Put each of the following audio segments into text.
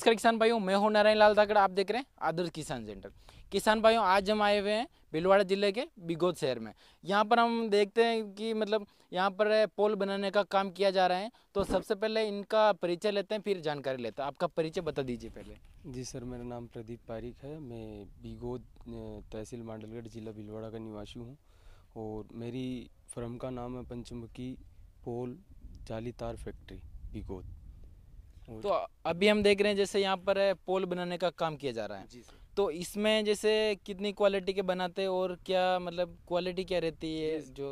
नमस्कार किसान भाइयों मैं हूं नारायण लाल धाकड़ा आप देख रहे हैं आदर्श किसान सेंटर किसान भाइयों आज हम आए हुए हैं भिलवाड़ा जिले के बिगोद शहर में यहाँ पर हम देखते हैं कि मतलब यहाँ पर पोल बनाने का काम किया जा रहा है तो सबसे पहले इनका परिचय लेते हैं फिर जानकारी लेते हैं आपका परिचय बता दीजिए पहले जी सर मेरा नाम प्रदीप पारिक है मैं बिगोद तहसील मांडलगढ़ जिला भीलवाड़ा का निवासी हूँ और मेरी फर्म का नाम है पंचमुखी पोल जाली तार फैक्ट्री बिगोद तो अभी हम देख रहे हैं जैसे यहाँ पर पोल बनाने का काम किया जा रहा है तो इसमें जैसे कितनी क्वालिटी के बनाते हैं और क्या मतलब क्वालिटी क्या रहती है जो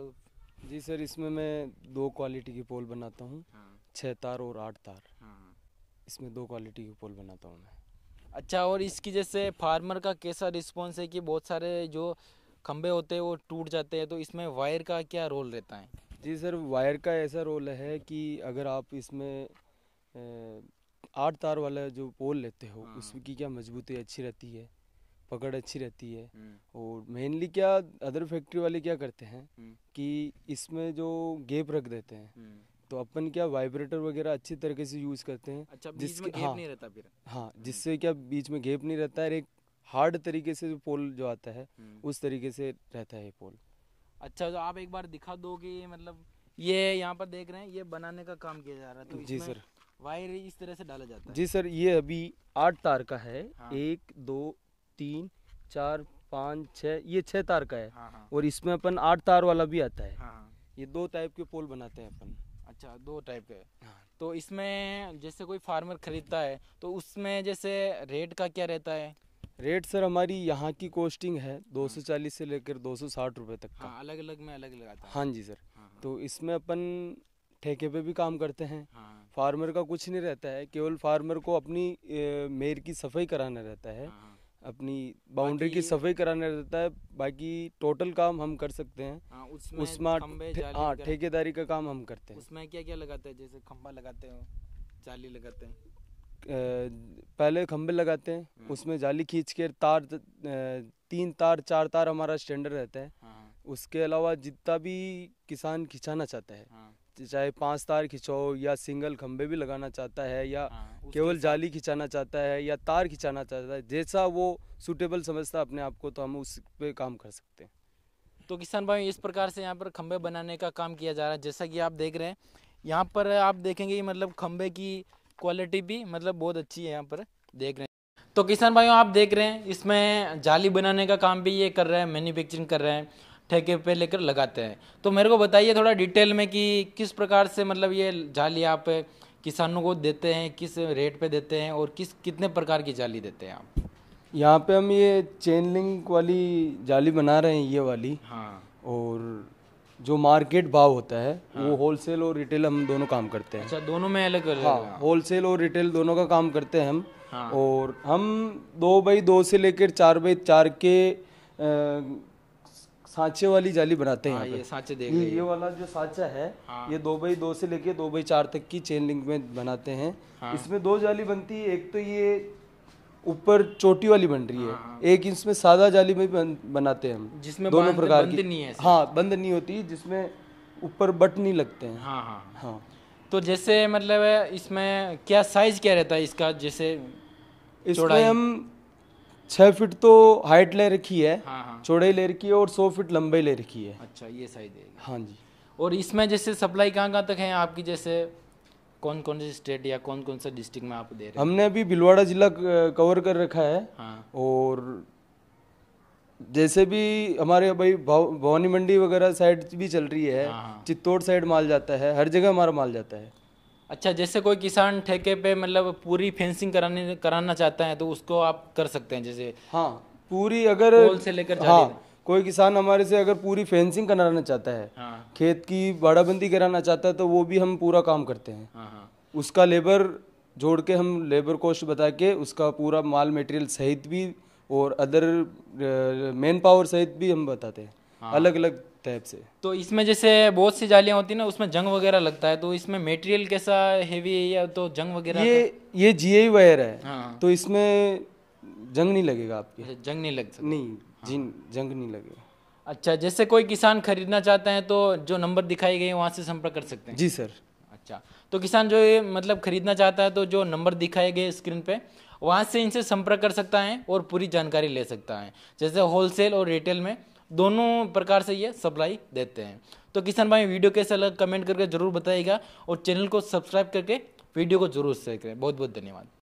जी सर इसमें मैं दो क्वालिटी की पोल बनाता हूँ हाँ। छः तार और आठ तार हाँ।, हाँ। इसमें दो क्वालिटी की पोल बनाता हूँ मैं अच्छा और इसकी जैसे फार्मर का कैसा रिस्पॉन्स है कि बहुत सारे जो खम्भे होते हैं वो टूट जाते हैं तो इसमें वायर का क्या रोल रहता है जी सर वायर का ऐसा रोल है कि अगर आप इसमें आठ तार वाला जो पोल लेते हो हाँ। उसकी क्या मजबूती अच्छी रहती है पकड़ अच्छी रहती है हम्म। और मेनली क्या अदर फैक्ट्री वाले क्या करते हैं हम्म। कि इसमें जो गेप रख देते हैं हम्म। तो अपन क्या वाइब्रेटर वगैरह अच्छी तरीके से यूज करते हैं अच्छा, गेप हाँ, नहीं रहता फिर हाँ जिससे क्या बीच में गेप नहीं रहता है एक हार्ड तरीके से जो पोल जो आता है उस तरीके से रहता है पोल अच्छा तो आप एक बार दिखा दो कि मतलब ये यहाँ पर देख रहे हैं ये बनाने का काम किया जा रहा है तो जी सर वायर इस तरह से डाला जाता है जी सर ये अभी आठ तार का है हाँ। एक दो तीन चार पाँच छ ये छह तार का है हाँ, हाँ। और इसमें अपन आठ तार वाला भी आता है हाँ।, हाँ। ये दो टाइप के पोल बनाते हैं अपन अच्छा दो टाइप के हाँ। तो इसमें जैसे कोई फार्मर खरीदता है तो उसमें जैसे रेट का क्या रहता है रेट सर हमारी यहाँ की कोस्टिंग है 240 हाँ। से लेकर 260 रुपए तक का हाँ, अलग अलग में अलग लगाता है हाँ जी सर हाँ, हाँ। तो इसमें अपन ठेके पे भी काम करते हैं हाँ। फार्मर का कुछ नहीं रहता है केवल फार्मर को अपनी मेर की सफाई कराना रहता है हाँ।, हाँ। अपनी बाउंड्री की सफाई कराना रहता है बाकी टोटल काम हम कर सकते हैं हाँ, उसमें उसमें हाँ ठेकेदारी का काम हम करते हैं उसमें क्या क्या लगाते हैं जैसे खम्बा लगाते हो जाली लगाते हैं पहले खम्बे लगाते हैं हाँ। उसमें जाली खींच के तार तीन तार चार तार हमारा स्टैंडर्ड रहता है हाँ, उसके अलावा जितना भी किसान खिंचाना चाहता है चाहे पांच तार खिंचाओ या सिंगल खंबे भी लगाना चाहता है या हाँ, केवल जाली खिंचाना चाहता है या तार खिंचाना चाहता है जैसा वो सूटेबल समझता है अपने आप को तो हम उस पर काम कर सकते हैं तो किसान भाई इस प्रकार से यहाँ पर खंबे बनाने का काम किया जा रहा है जैसा कि आप देख रहे हैं यहाँ पर आप देखेंगे मतलब खंबे की क्वालिटी भी मतलब बहुत अच्छी है यहाँ पर देख रहे हैं तो किसान भाइयों आप देख रहे हैं इसमें जाली बनाने का काम भी ये कर रहे हैं मैन्युफैक्चरिंग कर रहे हैं ठेके पे लेकर लगाते हैं तो मेरे को बताइए थोड़ा डिटेल में कि किस प्रकार से मतलब ये जाली आप किसानों को देते हैं किस रेट पे देते हैं और किस कितने प्रकार की जाली देते हैं आप यहाँ पे हम ये चेन लिंक वाली जाली बना रहे हैं ये वाली हाँ और जो मार्केट भाव होता है हाँ। वो होलसेल और रिटेल हम दोनों काम करते हैं अच्छा दोनों में अलग अलग हाँ होलसेल और रिटेल दोनों का काम करते हैं हम हाँ। और हम दो बाई दो से लेकर चार बाई चार के सांचे वाली जाली बनाते हैं हाँ, ये सांचे देख ये, ये वाला जो सांचा है हाँ। ये दो बाई दो से लेके दो बाई चार तक की चेन लिंक में बनाते हैं हाँ। इसमें दो जाली बनती है एक तो ये ऊपर चोटी वाली बन रही है हाँ।, हाँ। एक इसमें सादा जाली में बन, बनाते हैं हम जिसमें दोनों प्रकार की नहीं है हाँ बंद नहीं होती जिसमें ऊपर बट नहीं लगते हैं हाँ हाँ हाँ तो जैसे मतलब इसमें क्या साइज क्या रहता है इसका जैसे इसमें हम छह फीट तो हाइट ले रखी है हाँ हाँ चौड़ाई ले रखी है और सौ फीट लंबाई ले रखी है अच्छा ये साइज है हाँ जी और इसमें जैसे सप्लाई कहाँ कहाँ तक है आपकी जैसे कौन कौन से स्टेट या कौन कौन सा डिस्ट्रिक्ट में आप दे रहे हैं हमने अभी भिलवाड़ा जिला कवर कर रखा है हाँ। और जैसे भी हमारे भाई भवानी मंडी वगैरह साइड भी चल रही है हाँ।, हाँ। चित्तौड़ साइड माल जाता है हर जगह हमारा माल जाता है अच्छा जैसे कोई किसान ठेके पे मतलब पूरी फेंसिंग कराने कराना चाहता है तो उसको आप कर सकते हैं जैसे हाँ पूरी अगर से लेकर हाँ कोई किसान हमारे से अगर पूरी फेंसिंग कराना चाहता है हाँ। खेत की बाड़ाबंदी कराना चाहता है तो वो भी हम पूरा काम करते हैं हाँ।, हाँ। उसका लेबर जोड़ के हम लेबर कॉस्ट बता के उसका पूरा माल मटेरियल सहित भी और अदर मैन पावर सहित भी हम बताते हैं हाँ। अलग अलग टाइप से तो इसमें जैसे बहुत सी जालियाँ होती है ना उसमें जंग वगैरह लगता है तो इसमें मेटेरियल कैसा हेवी है या तो जंग वगैरह ये ये जी आई वायर है हाँ। तो इसमें जंग नहीं लगेगा आपके अच्छा, जंग नहीं लग सकता नहीं जिन हाँ। जंग नहीं लगेगा अच्छा जैसे कोई किसान खरीदना चाहते हैं तो जो नंबर दिखाई गई वहाँ से संपर्क कर सकते हैं जी सर अच्छा तो किसान जो ये मतलब खरीदना चाहता है तो जो नंबर दिखाए गए स्क्रीन पे वहाँ से इनसे संपर्क कर सकता है और पूरी जानकारी ले सकता है जैसे होलसेल और रिटेल में दोनों प्रकार से ये सप्लाई देते हैं तो किसान भाई वीडियो कैसे लगा कमेंट करके जरूर बताइएगा और चैनल को सब्सक्राइब करके वीडियो को जरूर शेयर करें बहुत बहुत धन्यवाद